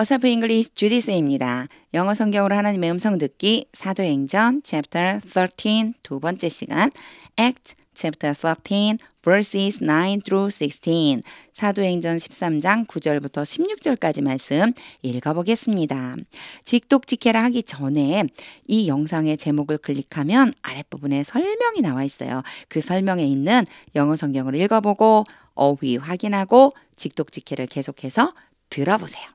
어사프 잉글리시 주디스입니다. 영어 성경으로 하나님의 음성 듣기 사도행전 c h 13 두 번째 시간 act chapter 13 verses 9 through 16 사도행전 13장 9절부터 16절까지 말씀 읽어보겠습니다. 직독직해라 하기 전에 이 영상의 제목을 클릭하면 아랫부분에 설명이 나와 있어요. 그 설명에 있는 영어 성경을 읽어보고 어휘 확인하고 직독직해를 계속해서 들어보세요.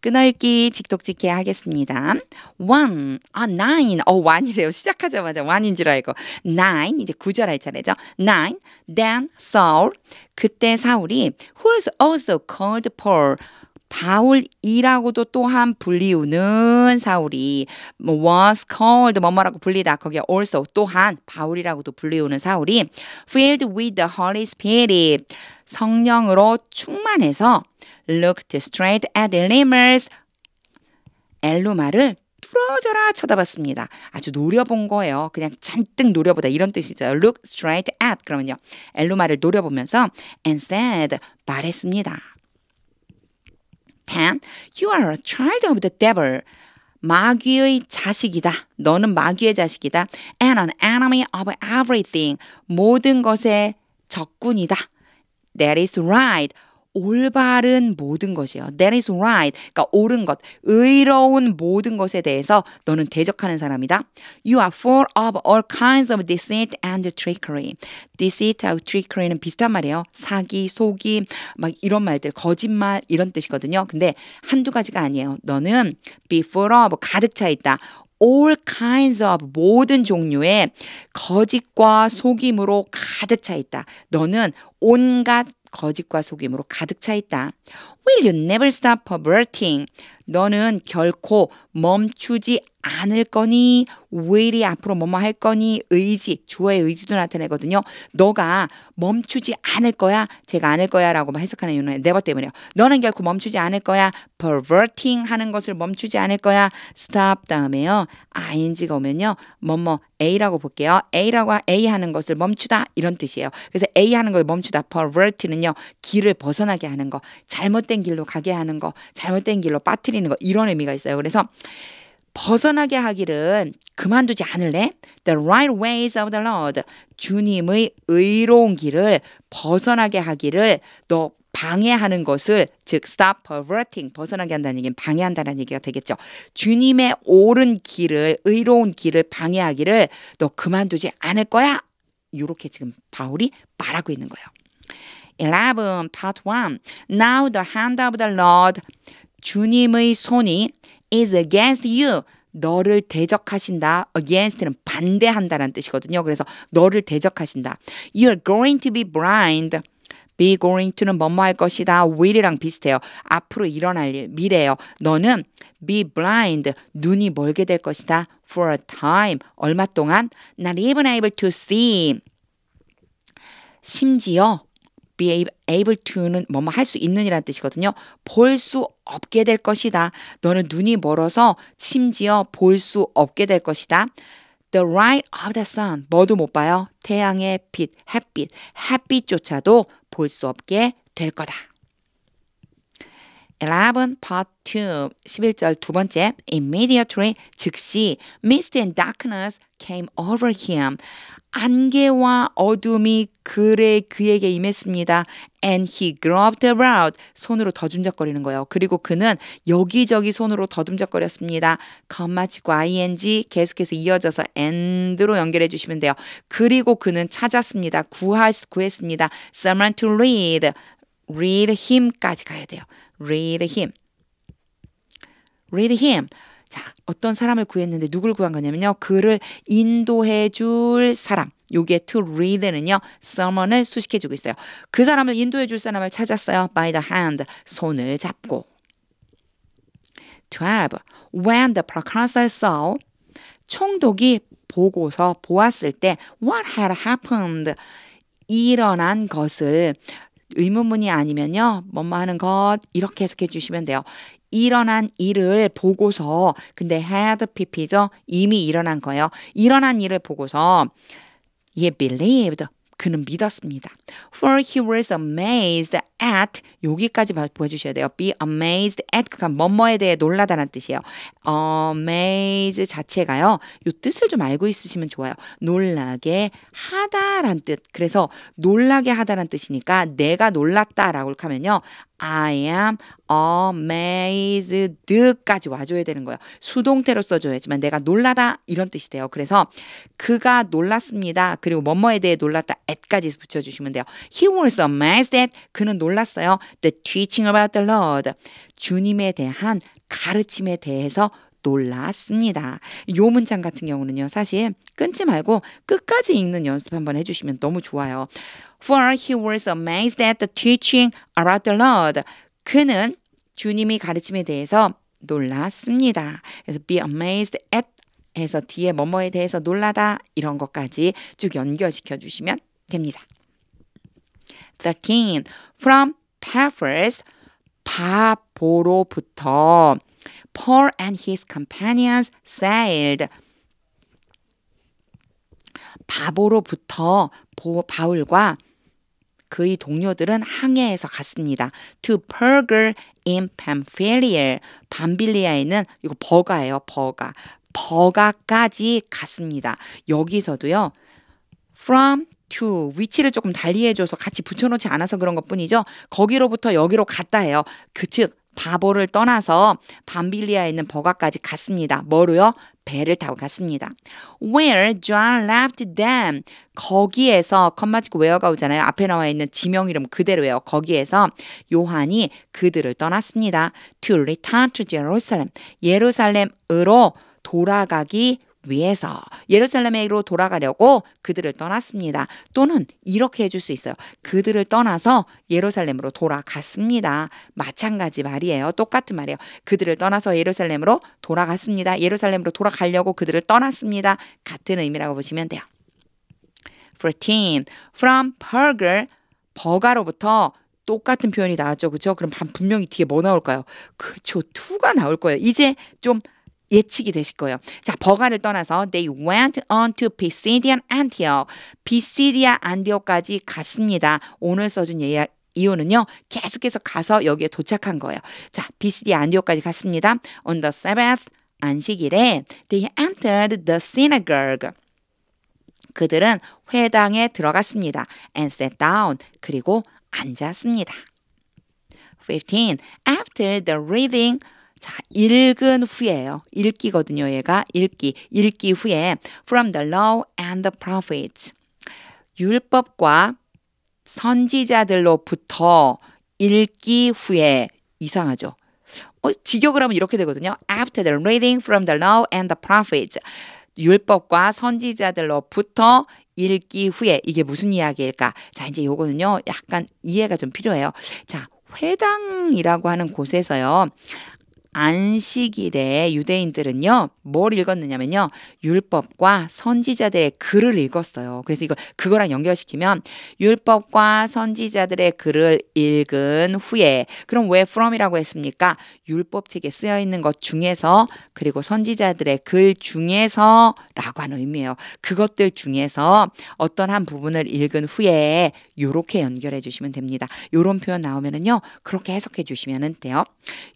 끊어읽기 직독직해 하겠습니다. one, 아, nine. 어, one이래요. 시작하자마자 one인 줄 알고. nine, 이제 구절할 차례죠. nine, then Saul. 그때 사울이 who's also called Paul. 바울이라고도 또한 불리우는 사울이 뭐, was called 뭐뭐라고 불리다 거기에 also 또한 바울이라고도 불리우는 사울이 filled with the Holy Spirit 성령으로 충만해서 looked straight at Elmer's 엘루마를 뚫어져라 쳐다봤습니다. 아주 노려본 거예요. 그냥 잔뜩 노려보다 이런 뜻이죠. Look straight at 그러면요. 엘로마를 노려보면서 and said 말했습니다. 10. You are a child of the devil. 마귀의 자식이다. 너는 마귀의 자식이다. And an enemy of everything. 모든 것의 적군이다. That is right. 올바른 모든 것이에요. That is right. 그러니까 옳은 것, 의로운 모든 것에 대해서 너는 대적하는 사람이다. You are full of all kinds of deceit and trickery. Deceit하고 trickery는 비슷한 말이에요. 사기, 속임, 막 이런 말들, 거짓말 이런 뜻이거든요. 근데 한두 가지가 아니에요. 너는 be full of 가득 차 있다. all kinds of 모든 종류의 거짓과 속임으로 가득 차 있다. 너는 온갖 거짓과 속임으로 가득 차 있다. Will you never stop perverting? 너는 결코 멈추지 않을 거니 will이 앞으로 뭐뭐 할 거니 의지 주어의 의지도 나타내거든요. 너가 멈추지 않을 거야. 제가 않을 거야라고 해석하는 이유는 never 때문에요. 너는 결코 멈추지 않을 거야. perverting 하는 것을 멈추지 않을 거야. stop 다음에요. ing가 오면요. 뭐 뭐 a라고 볼게요. a라고 a 하는 것을 멈추다 이런 뜻이에요. 그래서 a 하는 걸 멈추다 pervert는요. 길을 벗어나게 하는 거. 잘못된 잘못된 길로 가게 하는 거, 잘못된 길로 빠뜨리는 거 이런 의미가 있어요. 그래서 벗어나게 하기를 그만두지 않을래? The right ways of the Lord. 주님의 의로운 길을 벗어나게 하기를 너 방해하는 것을 즉 stop perverting 벗어나게 한다는 얘기는 방해한다는 얘기가 되겠죠. 주님의 옳은 길을 의로운 길을 방해하기를 너 그만두지 않을 거야. 이렇게 지금 바울이 말하고 있는 거예요. 11 part 1 Now the hand of the Lord 주님의 손이 is against you 너를 대적하신다. against는 반대한다라는 뜻이거든요. 그래서 너를 대적하신다. You're a going to be blind. be going to는 뭐뭐 할 것이다. will이랑 비슷해요. 앞으로 일어날 일, 미래예요. 너는 be blind, 눈이 멀게 될 것이다. for a time, 얼마 동안 not even able to see. 심지어 be able to는 뭐뭐 할 수 있는이란 뜻이거든요. 볼 수 없게 될 것이다. 너는 눈이 멀어서 심지어 볼 수 없게 될 것이다. The light of the sun. 뭐도 못 봐요. 태양의 빛, 햇빛, 햇빛조차도 볼 수 없게 될 거다. 11 part 2 11절 두 번째 immediately 즉시 mist and darkness came over him 안개와 어둠이 그의 귀에게 임했습니다. And he groped about. 손으로 더듬적거리는 거예요. 그리고 그는 여기저기 손으로 더듬적거렸습니다. 건마치고 ing 계속해서 이어져서 and로 연결해 주시면 돼요. 그리고 그는 찾았습니다. 구하, 구했습니다. Someone to read. read him까지 가야 돼요. read him. read him. 자, 어떤 사람을 구했는데 누굴 구한 거냐면요. 그를 인도해 줄 사람. 요게 to read는요. someone을 수식해 주고 있어요. 그 사람을 인도해 줄 사람을 찾았어요. by the hand. 손을 잡고. 12. When the proconsul saw 총독이 보고서 보았을 때 what had happened 일어난 것을 의문문이 아니면요. 뭐뭐 하는 것 이렇게 해석해 주시면 돼요. 일어난 일을 보고서 근데 had pp죠. 이미 일어난 거예요. 일어난 일을 보고서 he believed 그는 믿었습니다. For he was amazed at 여기까지 보여주셔야 돼요. be amazed at 그러 그러니까 뭐뭐에 대해 놀라다라 뜻이에요. amaze 자체가요. 요 뜻을 좀 알고 있으시면 좋아요. 놀라게 하다란 뜻. 그래서 놀라게 하다란 뜻이니까 내가 놀랐다라고 하면요. I am amazed까지 와줘야 되는 거예요. 수동태로 써줘야지만 내가 놀라다 이런 뜻이 돼요. 그래서 그가 놀랐습니다. 그리고 뭐뭐에 대해 놀랐다 at까지 붙여주시면 돼요. He was amazed at 그는 놀랐 올랐어요. The teaching about the Lord. 주님에 대한 가르침에 대해서 놀랐습니다. 요 문장 같은 경우는요, 사실 끊지 말고 끝까지 읽는 연습 한번 해주시면 너무 좋아요. For he was amazed at the teaching about the Lord. 그는 주님이 가르침에 대해서 놀랐습니다. 그래서 be amazed at 해서 뒤에 뭐뭐에 대해서 놀라다 이런 것까지 쭉 연결시켜 주시면 됩니다. 13. From Paphos, 바보로부터 Paul and his companions sailed. 바보로부터 바울과 그의 동료들은 항해해서 갔습니다. To Perger in Pamphylia. 밤빌리아에는 이거 버가예요. 버가. 버가까지 갔습니다. 여기서도요. From t 위치를 조금 달리 해줘서 같이 붙여놓지 않아서 그런 것 뿐이죠. 거기로부터 여기로 갔다 해요. 그즉 바보를 떠나서 밤빌리아에 있는 버가까지 갔습니다. 뭐로요? 배를 타고 갔습니다. Where John left them. 거기에서 컴마치고 where가 오잖아요. 앞에 나와 있는 지명 이름 그대로예요. 거기에서 요한이 그들을 떠났습니다. To return to Jerusalem. 예루살렘으로 돌아가기 위해서 예루살렘으로 돌아가려고 그들을 떠났습니다. 또는 이렇게 해줄 수 있어요. 그들을 떠나서 예루살렘으로 돌아갔습니다. 마찬가지 말이에요. 똑같은 말이에요. 그들을 떠나서 예루살렘으로 돌아갔습니다. 예루살렘으로 돌아가려고 그들을 떠났습니다. 같은 의미라고 보시면 돼요. 14. From Perger, 버가로부터 똑같은 표현이 나왔죠. 그렇죠? 그럼 분명히 뒤에 뭐 나올까요? 그쵸. 투가 나올 거예요. 이제 좀 예측이 되실 거예요. 자, 버가를 떠나서 they went on to Pisidian Antioch. 비시디아 안디오까지 갔습니다. 오늘 써준 예약 이유는요. 계속해서 가서 여기에 도착한 거예요. 자, 비시디아 안디오까지 갔습니다. On the Sabbath 안식일에 they entered the synagogue. 그들은 회당에 들어갔습니다. and sat down. 그리고 앉았습니다. 15. After the reading 자, 읽은 후에요. 읽기거든요, 얘가. 읽기. 읽기 후에 from the law and the prophets. 율법과 선지자들로부터 읽기 후에 이상하죠. 어, 직역을 하면 이렇게 되거든요. After the reading from the law and the prophets. 율법과 선지자들로부터 읽기 후에 이게 무슨 이야기일까? 자, 이제 요거는요. 약간 이해가 좀 필요해요. 자, 회당이라고 하는 곳에서요. 안식일에 유대인들은요, 뭘 읽었느냐면요, 율법과 선지자들의 글을 읽었어요. 그래서 이걸, 그거랑 연결시키면, 율법과 선지자들의 글을 읽은 후에, 그럼 왜 from이라고 했습니까? 율법책에 쓰여 있는 것 중에서, 그리고 선지자들의 글 중에서 라고 하는 의미예요. 그것들 중에서 어떤 한 부분을 읽은 후에, 요렇게 연결해 주시면 됩니다. 요런 표현 나오면은요, 그렇게 해석해 주시면 돼요.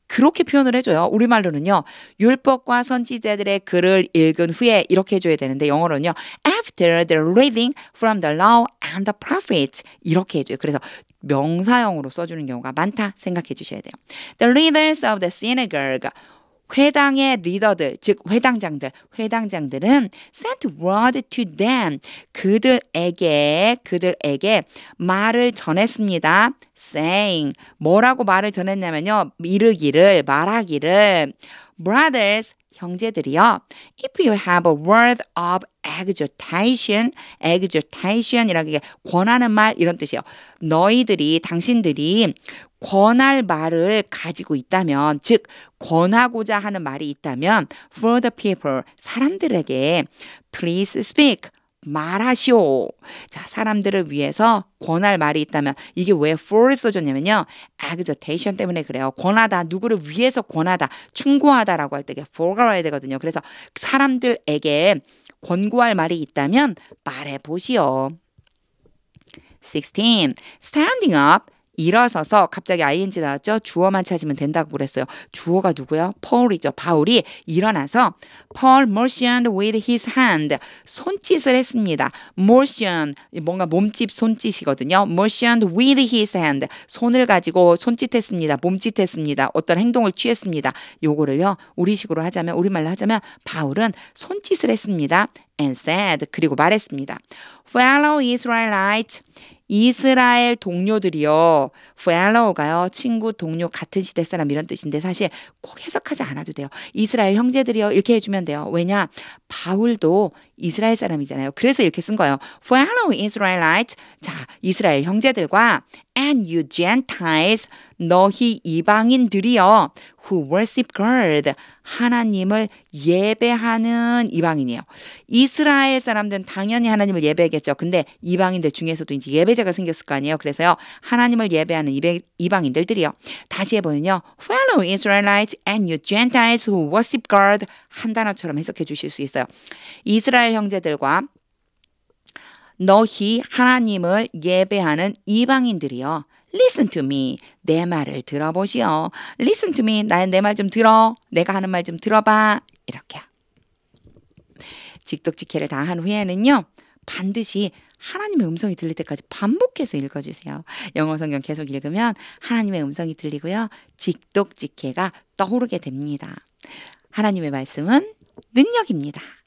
그렇게 표현을 해줘 해줘요. 우리말로는요. 율법과 선지자들의 글을 읽은 후에 이렇게 해줘야 되는데 영어로는요. After the reading from the law and the prophets 이렇게 해줘요. 그래서 명사형으로 써주는 경우가 많다 생각해 주셔야 돼요. The leaders of the synagogue 회당의 리더들, 즉 회당장들, 회당장들은 sent word to them. 그들에게, 그들에게 말을 전했습니다. saying. 뭐라고 말을 전했냐면요. 이르기를, 말하기를. brothers, 형제들이요. If you have a word of exhortation, exhortation이라는 게 권하는 말 이런 뜻이에요. 너희들이 당신들이 권할 말을 가지고 있다면, 즉 권하고자 하는 말이 있다면, for the people 사람들에게 please speak 말하시오. 자, 사람들을 위해서 권할 말이 있다면 이게 왜 for를 써줬냐면요. e x h o r t 때문에 그래요. 권하다, 누구를 위해서 권하다, 충고하다라고 할때 이게 for가 와야 되거든요. 그래서 사람들에게 권고할 말이 있다면 말해 보시오. 16. Standing up 일어서서 갑자기 ing 나왔죠. 주어만 찾으면 된다고 그랬어요. 주어가 누구요? 폴이죠. 바울이 일어나서 Paul motioned with his hand 손짓을 했습니다. motion 뭔가 몸짓 손짓이거든요. motioned with his hand 손을 가지고 손짓했습니다. 몸짓했습니다. 어떤 행동을 취했습니다. 요거를요. 우리식으로 하자면 우리말로 하자면 바울은 손짓을 했습니다. and said 그리고 말했습니다. Fellow Israelites 이스라엘 동료들이요. f e l 가요 친구, 동료, 같은 시대 사람 이런 뜻인데 사실 꼭 해석하지 않아도 돼요. 이스라엘 형제들이요. 이렇게 해주면 돼요. 왜냐? 바울도 이스라엘 사람이잖아요. 그래서 이렇게 쓴 거예요. Follow Israelites. 자, 이스라엘 형제들과 and you Gentiles, 너희 이방인들이요. Who worship God. 하나님을 예배하는 이방인이에요. 이스라엘 사람들은 당연히 하나님을 예배했겠죠. 근데 이방인들 중에서도 이제 예배 회개가 생겼을 거 아니에요. 그래서요. 하나님을 예배하는 이방인들들이요. 다시 해보면요. Fellow Israelites and you Gentiles who worship God 한 단어처럼 해석해 주실 수 있어요. 이스라엘 형제들과 너희 하나님을 예배하는 이방인들이요. Listen to me. 내 말을 들어보시오. Listen to me. 나내말 좀 들어. 내가 하는 말 좀 들어봐. 이렇게요. 직독직해를 다한 후에는요. 반드시 하나님의 음성이 들릴 때까지 반복해서 읽어주세요. 영어 성경 계속 읽으면 하나님의 음성이 들리고요. 직독직해가 떠오르게 됩니다. 하나님의 말씀은 능력입니다.